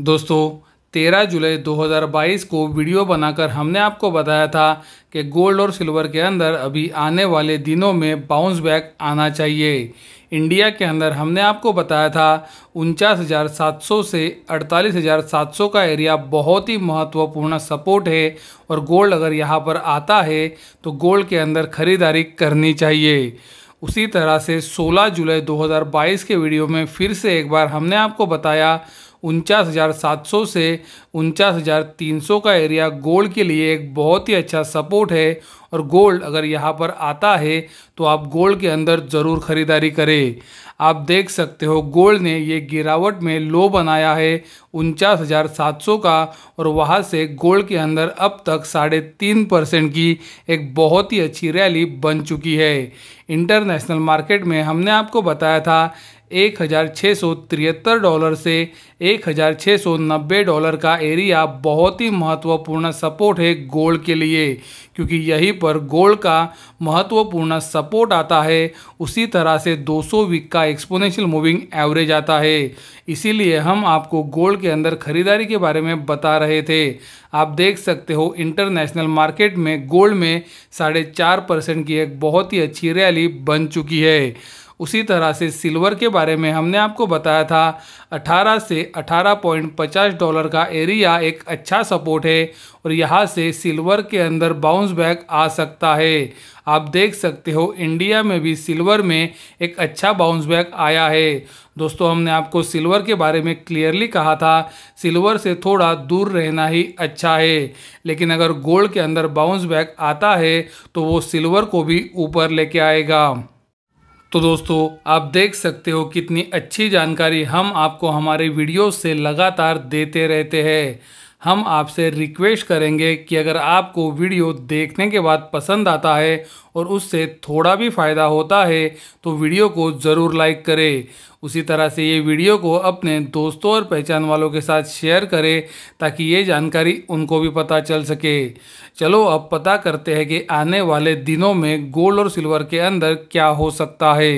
दोस्तों 13 जुलाई 2022 को वीडियो बनाकर हमने आपको बताया था कि गोल्ड और सिल्वर के अंदर अभी आने वाले दिनों में बाउंस बैक आना चाहिए इंडिया के अंदर हमने आपको बताया था उनचास हज़ार सात सौ से अड़तालीस हज़ार सात सौ का एरिया बहुत ही महत्वपूर्ण सपोर्ट है और गोल्ड अगर यहाँ पर आता है तो गोल्ड के अंदर खरीदारी करनी चाहिए उसी तरह से 16 जुलाई 2022 के वीडियो में फिर से एक बार हमने आपको बताया उनचास हज़ार सात सौ से उनचास हज़ार तीन सौ का एरिया गोल्ड के लिए एक बहुत ही अच्छा सपोर्ट है और गोल्ड अगर यहाँ पर आता है तो आप गोल्ड के अंदर ज़रूर ख़रीदारी करें आप देख सकते हो गोल्ड ने ये गिरावट में लो बनाया है उनचास हज़ार सात सौ का और वहाँ से गोल्ड के अंदर अब तक साढ़े तीन परसेंट की एक बहुत ही अच्छी रैली बन चुकी है इंटरनेशनल मार्केट में हमने आपको बताया था एक हज़ार छः सौ तिहत्तर डॉलर से एक हज़ार छः सौ नब्बे डॉलर का एरिया बहुत ही महत्वपूर्ण सपोर्ट है गोल्ड के लिए क्योंकि यहीं पर गोल्ड का महत्वपूर्ण सपोर्ट आता है उसी तरह से 200 वीक का एक्सपोनेंशियल मूविंग एवरेज आता है इसीलिए हम आपको गोल्ड के अंदर खरीदारी के बारे में बता रहे थे आप देख सकते हो इंटरनेशनल मार्केट में गोल्ड में साढ़े चार परसेंट की एक बहुत ही अच्छी रैली बन चुकी है उसी तरह से सिल्वर के बारे में हमने आपको बताया था 18 से 18.50 डॉलर का एरिया एक अच्छा सपोर्ट है और यहाँ से सिल्वर के अंदर बाउंस बैक आ सकता है आप देख सकते हो इंडिया में भी सिल्वर में एक अच्छा बाउंस बैक आया है दोस्तों हमने आपको सिल्वर के बारे में क्लियरली कहा था सिल्वर से थोड़ा दूर रहना ही अच्छा है लेकिन अगर गोल्ड के अंदर बाउंस बैक आता है तो वो सिल्वर को भी ऊपर लेके आएगा तो दोस्तों आप देख सकते हो कितनी अच्छी जानकारी हम आपको हमारे वीडियो से लगातार देते रहते हैं हम आपसे रिक्वेस्ट करेंगे कि अगर आपको वीडियो देखने के बाद पसंद आता है और उससे थोड़ा भी फ़ायदा होता है तो वीडियो को ज़रूर लाइक करें उसी तरह से ये वीडियो को अपने दोस्तों और पहचान वालों के साथ शेयर करें ताकि ये जानकारी उनको भी पता चल सके चलो अब पता करते हैं कि आने वाले दिनों में गोल्ड और सिल्वर के अंदर क्या हो सकता है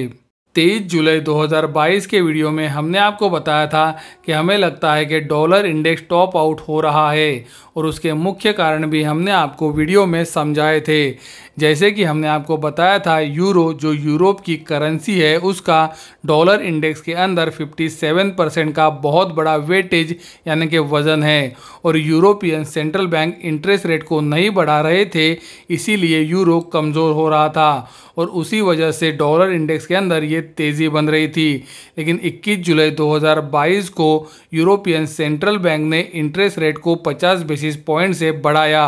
तेईस जुलाई 2022 के वीडियो में हमने आपको बताया था कि हमें लगता है कि डॉलर इंडेक्स टॉप आउट हो रहा है और उसके मुख्य कारण भी हमने आपको वीडियो में समझाए थे जैसे कि हमने आपको बताया था यूरो जो यूरोप की करेंसी है उसका डॉलर इंडेक्स के अंदर 57 परसेंट का बहुत बड़ा वेटेज यानी कि वज़न है और European central bank interest rate को नहीं बढ़ा रहे थे इसीलिए यूरो कमज़ोर हो रहा था और उसी वजह से डॉलर इंडेक्स के अंदर ये तेज़ी बन रही थी लेकिन 21 जुलाई 2022 को यूरोपियन सेंट्रल बैंक ने इंटरेस्ट रेट को 50 बेसिस पॉइंट से बढ़ाया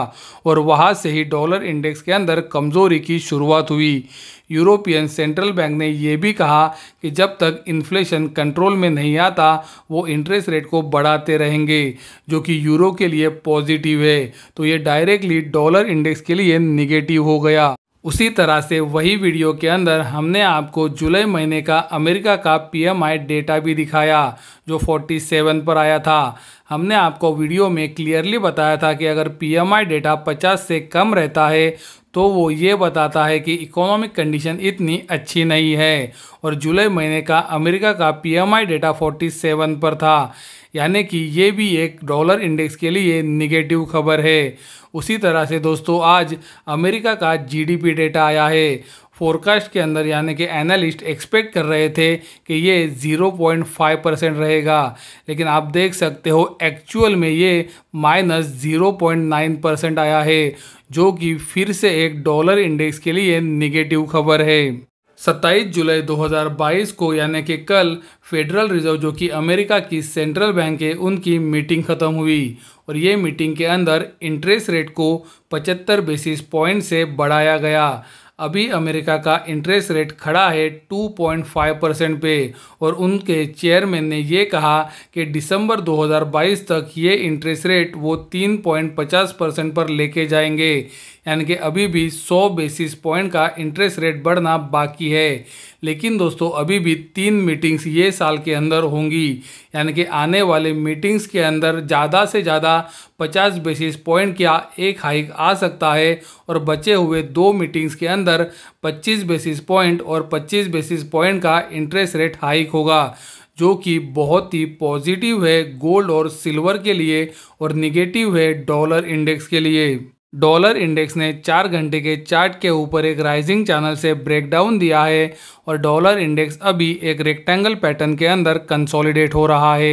और वहां से ही डॉलर इंडेक्स के अंदर कमज़ोरी की शुरुआत हुई यूरोपियन सेंट्रल बैंक ने यह भी कहा कि जब तक इन्फ्लेशन कंट्रोल में नहीं आता वो इंटरेस्ट रेट को बढ़ाते रहेंगे जो कि यूरो के लिए पॉजिटिव है तो ये डायरेक्टली डॉलर इंडेक्स के लिए निगेटिव हो गया उसी तरह से वही वीडियो के अंदर हमने आपको जुलाई महीने का अमेरिका का पीएमआई डेटा भी दिखाया जो 47 पर आया था हमने आपको वीडियो में क्लियरली बताया था कि अगर पीएमआई डेटा 50 से कम रहता है तो वो ये बताता है कि इकोनॉमिक कंडीशन इतनी अच्छी नहीं है और जुलाई महीने का अमेरिका का पीएमआई डेटा 47 पर था यानी कि ये भी एक डॉलर इंडेक्स के लिए निगेटिव खबर है उसी तरह से दोस्तों आज अमेरिका का जीडीपी डेटा आया है फोरकास्ट के अंदर यानी कि एनालिस्ट एक्सपेक्ट कर रहे थे कि ये 0.5 परसेंट रहेगा लेकिन आप देख सकते हो एक्चुअल में ये माइनस जीरो परसेंट आया है जो कि फिर से एक डॉलर इंडेक्स के लिए निगेटिव खबर है 27 जुलाई 2022 को यानी कि कल फेडरल रिजर्व जो कि अमेरिका की सेंट्रल बैंक है उनकी मीटिंग ख़त्म हुई और ये मीटिंग के अंदर इंटरेस्ट रेट को 75 बेसिस पॉइंट से बढ़ाया गया अभी अमेरिका का इंटरेस्ट रेट खड़ा है 2.5 परसेंट पे और उनके चेयरमैन ने ये कहा कि दिसंबर 2022 तक ये इंटरेस्ट रेट वो 3.50 परसेंट पर लेके जाएंगे यानी कि अभी भी 100 बेसिस पॉइंट का इंटरेस्ट रेट बढ़ना बाकी है लेकिन दोस्तों अभी भी तीन मीटिंग्स ये साल के अंदर होंगी यानी कि आने वाले मीटिंग्स के अंदर ज़्यादा से ज़्यादा 50 बेसिस पॉइंट का एक हाइक आ सकता है और बचे हुए दो मीटिंग्स के अंदर 25 बेसिस पॉइंट और 25 बेसिस पॉइंट का इंटरेस्ट रेट हाइक होगा जो कि बहुत ही पॉजिटिव है गोल्ड और सिल्वर के लिए और निगेटिव है डॉलर इंडेक्स के लिए डॉलर इंडेक्स ने चार घंटे के चार्ट के ऊपर एक राइजिंग चैनल से ब्रेकडाउन दिया है और डॉलर इंडेक्स अभी एक रेक्टेंगल पैटर्न के अंदर कंसोलिडेट हो रहा है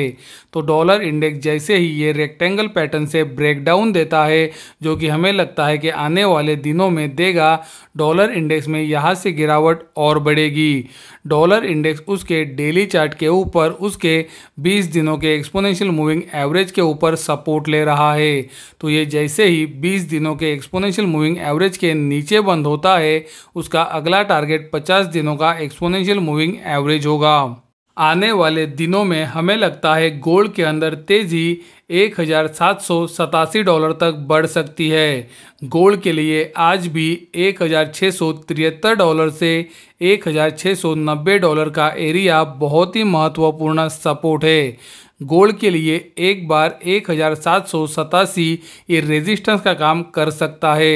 तो डॉलर इंडेक्स जैसे ही ये रेक्टेंगल पैटर्न से ब्रेकडाउन देता है जो कि हमें लगता है कि आने वाले दिनों में देगा डॉलर इंडेक्स में यहाँ से गिरावट और बढ़ेगी डॉलर इंडेक्स उसके डेली चार्ट के ऊपर उसके बीस दिनों के एक्सपोनेंशियल मूविंग एवरेज के ऊपर सपोर्ट ले रहा है तो ये जैसे ही बीस दिन दिनों के एक्सपोनेंशियल मूविंग एवरेज के नीचे बंद होता है उसका अगला टारगेट 50 दिनों का एक्सपोनेंशियल मूविंग एवरेज होगा आने वाले दिनों में हमें लगता है गोल्ड के अंदर तेज़ी एक डॉलर तक बढ़ सकती है गोल्ड के लिए आज भी एक डॉलर से एक डॉलर का एरिया बहुत ही महत्वपूर्ण सपोर्ट है गोल्ड के लिए एक बार एक हज़ार सात सौ सतासी ये रेजिस्टेंस का काम कर सकता है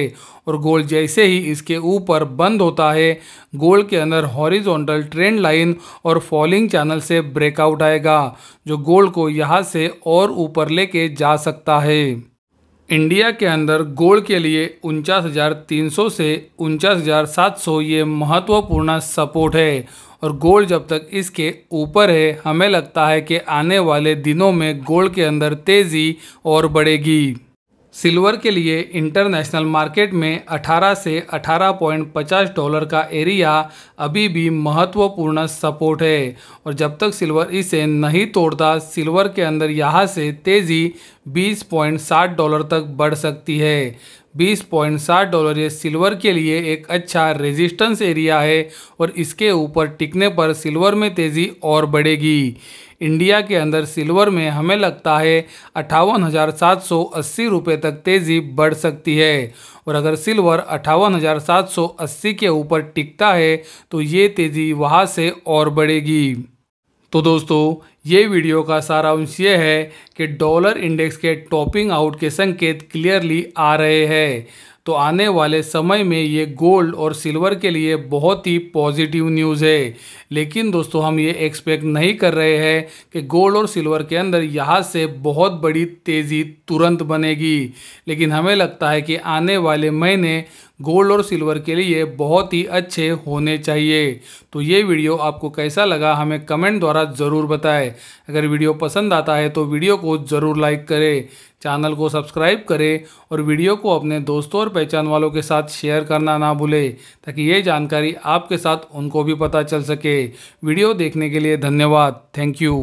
और गोल्ड जैसे ही इसके ऊपर बंद होता है गोल्ड के अंदर हॉरिजॉन्टल ट्रेंड लाइन और फॉलिंग चैनल से ब्रेकआउट आएगा जो गोल्ड को यहाँ से और ऊपर लेके जा सकता है इंडिया के अंदर गोल्ड के लिए उनचास हज़ार तीन सौ से उनचास हज़ार सात सौ ये महत्वपूर्ण सपोर्ट है और गोल्ड जब तक इसके ऊपर है हमें लगता है कि आने वाले दिनों में गोल्ड के अंदर तेज़ी और बढ़ेगी सिल्वर के लिए इंटरनेशनल मार्केट में 18 से 18.50 डॉलर का एरिया अभी भी महत्वपूर्ण सपोर्ट है और जब तक सिल्वर इसे नहीं तोड़ता सिल्वर के अंदर यहाँ से तेज़ी 20.60 डॉलर तक बढ़ सकती है 20.7 डॉलर ये सिल्वर के लिए एक अच्छा रेजिस्टेंस एरिया है और इसके ऊपर टिकने पर सिल्वर में तेज़ी और बढ़ेगी इंडिया के अंदर सिल्वर में हमें लगता है अट्ठावन हज़ार सात सौ अस्सी रुपये तक तेज़ी बढ़ सकती है और अगर सिल्वर अट्ठावन हज़ार सात सौ अस्सी के ऊपर टिकता है तो ये तेज़ी वहाँ से और बढ़ेगी तो दोस्तों ये वीडियो का सारा अंश ये है कि डॉलर इंडेक्स के टॉपिंग आउट के संकेत क्लियरली आ रहे हैं तो आने वाले समय में ये गोल्ड और सिल्वर के लिए बहुत ही पॉजिटिव न्यूज़ है लेकिन दोस्तों हम ये एक्सपेक्ट नहीं कर रहे हैं कि गोल्ड और सिल्वर के अंदर यहाँ से बहुत बड़ी तेज़ी तुरंत बनेगी लेकिन हमें लगता है कि आने वाले महीने गोल्ड और सिल्वर के लिए बहुत ही अच्छे होने चाहिए तो ये वीडियो आपको कैसा लगा हमें कमेंट द्वारा ज़रूर बताएं अगर वीडियो पसंद आता है तो वीडियो को ज़रूर लाइक करें चैनल को सब्सक्राइब करें और वीडियो को अपने दोस्तों और पहचान वालों के साथ शेयर करना ना भूलें ताकि ये जानकारी आपके साथ उनको भी पता चल सके वीडियो देखने के लिए धन्यवाद थैंक यू